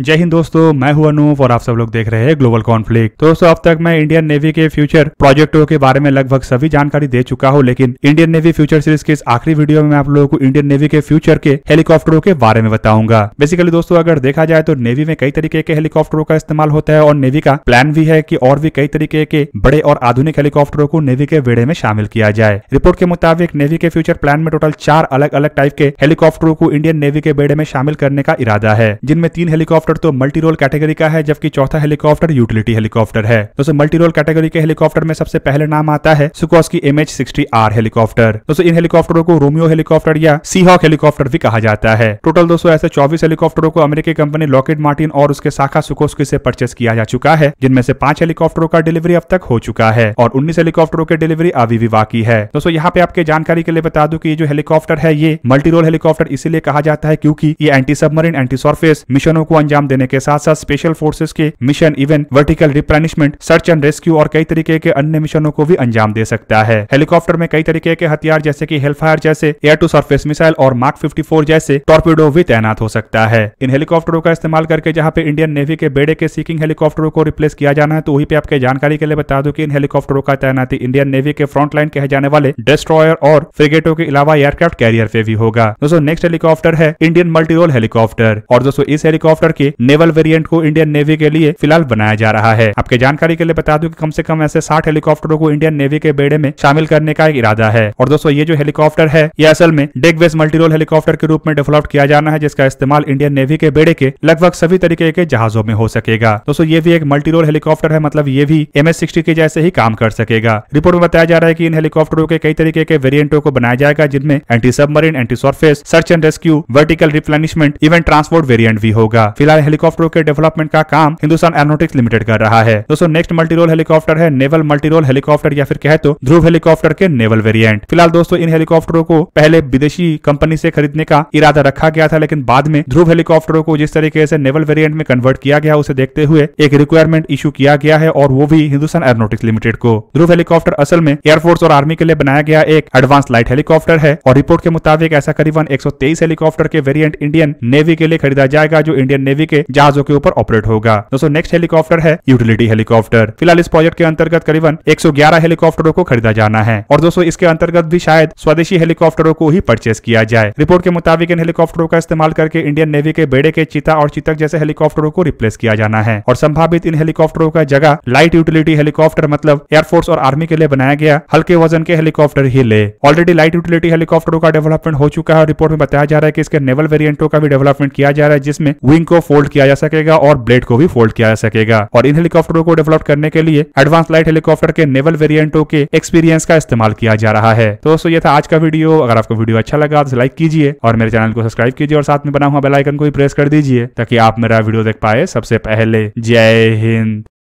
जय हिंद दोस्तों मैं हूं अनूप और आप सब लोग देख रहे हैं ग्लोबल तो कॉन्फ्लिक्ट दोस्तों अब तक मैं इंडियन नेवी के फ्यूचर प्रोजेक्टों के बारे में लगभग सभी जानकारी दे चुका हूं लेकिन इंडियन नेवी फ्यूचर सीरीज के इस आखिरी वीडियो में मैं आप लोगों को इंडियन नेवी के फ्यूचर के हेलीकॉप्टरों के बारे में बताऊंगा बेसिकली दोस्तों अगर देखा जाए तो नेवी में कई तरीके के हेलीकॉप्टरों का इस्तेमाल होता है और नेवी का प्लान भी है की और भी कई तरीके के बड़े और आधुनिक हेलीकॉप्टरों को नेवी के बेड़े में शामिल किया जाए रिपोर्ट के मुताबिक नेवी के फ्यूचर प्लान में टोटल चार अलग अलग टाइप के हेलीकॉप्टरों को इंडियन नेवी के बेड़े में शामिल करने का इरादा है जिनमें तीन हेलीकॉप्टर हेलीकॉप्टर तो मल्टी रोल कैटेगरी का है जबकि चौथा हेलीकॉप्टर यूटिलिटी हेलीकॉप्टर है दोस्तों मल्टी रोल कैटेगरी के हेलीकॉप्टर में सबसे पहले नाम आता है की M H sixty R helicopter दोस्तों इन हेलीकॉप्टरों को रोमियो हेलीकॉप्टर या सीहॉक हेलीकॉप्टर भी कहा जाता है टोटल दोस्तों ऐसे चौबीस हेलीकॉप्टरों को अमेरिकी कंपनी लॉकेट मार्टिन और उसके शाखा सुकोस्की से परचेस किया जा चुका है जिनमें से पांच हेलीकॉप्टरों का डिलीवरी अब तक हो चुका है और उन्नीस हेलीकॉप्टरों की डिलीवरी अभी भी बाकी है दोस्तों यहाँ पे आपके जानकारी के लिए बता दू की जो हेलीकॉप्टर है ये मल्टी रोल हेलीकॉप्टर इसीलिए कहा जाता है क्योंकि ये एंटी सबमरीन एंटी सर्फेस मिशनों को अंजाम अंजाम देने के साथ साथ स्पेशल फोर्सेज के mission even vertical replenishment search and rescue और कई तरीके के अन्य मिशनों को भी अंजाम दे सकता है हेलीकॉप्टर में कई तरीके के हथियार जैसे की हेल्फायर जैसे एयर टू सर्फेस मिसाइल और मार्क फिफ्टी जैसे टॉर्पिडो भी तैनात हो सकता है इन हेलीकॉप्टरों का इस्तेमाल करके जहाँ पे इंडियन नेवी के बेड़े के सीकिंग हेलीकॉप्टरों को रिप्लेस किया जाना है तो वही पे आपके जानकारी के लिए बता दो कि इन हेलीकॉप्टरों का तैनाती इंडियन नेवी के फ्रंट लाइन कहे जाने वाले डिस्ट्रॉयर और फ्रिगेटो के अलावा एयरक्राफ्ट कैरियर पे भी होगा दोस्तों नेक्स्ट हेलीकॉप्टर है इंडियन मल्टीरोल हेलीकॉप्टर और दोस्तों इस हेलीकॉप्टर की के नेवल वेरिएंट को इंडियन नेवी के लिए फिलहाल बनाया जा रहा है आपके जानकारी के लिए बता दूं कि कम से कम ऐसे 60 हेलीकॉप्टरों को इंडियन नेवी के बेड़े में शामिल करने का इरादा है और दोस्तों ये जो हेलीकॉप्टर है यह असल में डेक बेस मल्टीरोल हेलीकॉप्टर के रूप में डेवलप किया जाना है जिसका इस्तेमाल इंडियन नेवी के बेड़े के लगभग सभी तरीके के जहाजों में हो सकेगा दोस्तों ये भी एक मल्टीरोल हेलीकॉप्टर है मतलब ये भी एम एस के जैसे ही काम कर सकेगा रिपोर्ट में बताया जा रहा है की इन हेलीकॉप्टरों के कई तरीके के वेरियंटों को बनाया जाएगा जिनमें anti submarine anti surface search and rescue vertical replenishment even transport variant भी होगा फिलहाल एआर हेलीकॉप्टरों के डेवलपमेंट का काम हिंदुस्तान एरोनोटिक्स लिमिटेड कर रहा है दोस्तों नेक्स्ट मल्टीरोल हेलीकॉप्टर है नेवल मल्टीरोल हेलीकॉप्टर या फिर कहे तो ध्रुव हेलीकॉप्टर के नेवल वेरियंट फिलहाल दोस्तों इन हेलीकॉप्टरों को पहले विदेशी कंपनी से खरीदने का इरादा रखा गया था लेकिन बाद में ध्रुव हेलीकॉप्टरों को जिस तरीके से नेवल वेरियंट में कन्वर्ट किया गया उसे देखते हुए एक रिक्वायरमेंट इशू किया गया है और वो भी हिंदुस्तान एरोनोटिक्स लिमिटेड को ध्रुव हेलीकॉप्टर असल में एयरफोर्स और आर्मी के लिए बनाया गया एक एडवांस लाइट हेलीकॉप्टर है और रिपोर्ट के मुताबिक ऐसा करीबन 123 हेलीकॉप्टर के वेरिएंट इंडियन नेवी के लिए खरीदा जाएगा जो इंडियन नेवी नेवी के जहाजों के ऊपर ऑपरेट होगा दोस्तों नेक्स्ट हेलीकॉप्टर है यूटिलिटी हेलीकॉप्टर फिलहाल इस प्रोजेक्ट के अंतर्गत करीबन 111 हेलीकॉप्टरों को खरीदा जाना है और दोस्तों इसके अंतर्गत भी शायद स्वदेशी हेलीकॉप्टरों को ही परचेस किया जाए रिपोर्ट के मुताबिक इन हेलीकॉप्टरों का इस्तेमाल करके इंडियन नेवी के बेड़े के चिता और चितक जैसे हेलीकॉप्टरों को रिप्लेस किया जाना है और संभावित इन हेलीकॉप्टरों का जगह लाइट यूटिलिटी हेलीकॉप्टर मतलब एयरफोर्स और आर्मी के लिए बनाया गया हल्के वजन के हेलीकॉप्टर ही ले ऑलरेडी लाइट यूटिलिटी हेलीकॉप्टरों का डेवलपमेंट हो चुका है रिपोर्ट में बताया जा रहा है की इसके नेवल वेरियंटों का भी डेवलपमेंट किया जा रहा है जिसमें विंग को फोल्ड किया जा सकेगा और ब्लेड को भी फोल्ड किया जा सकेगा और इन हेलीकॉप्टरों को डेवलप करने के लिए एडवांस लाइट हेलीकॉप्टर के नेवल वेरियंटो के एक्सपीरियंस का इस्तेमाल किया जा रहा है तो दोस्तों ये था आज का वीडियो अगर आपको वीडियो अच्छा लगा तो लाइक कीजिए और मेरे चैनल को सब्सक्राइब कीजिए और साथ में बना हुआ बेलाइकन को भी प्रेस कर दीजिए ताकि आप मेरा वीडियो देख पाए सबसे पहले जय हिंद